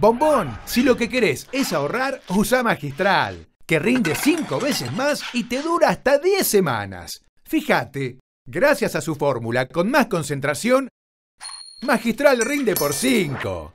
Bombón, si lo que querés es ahorrar, usa Magistral, que rinde 5 veces más y te dura hasta 10 semanas. Fíjate, gracias a su fórmula con más concentración, Magistral rinde por 5.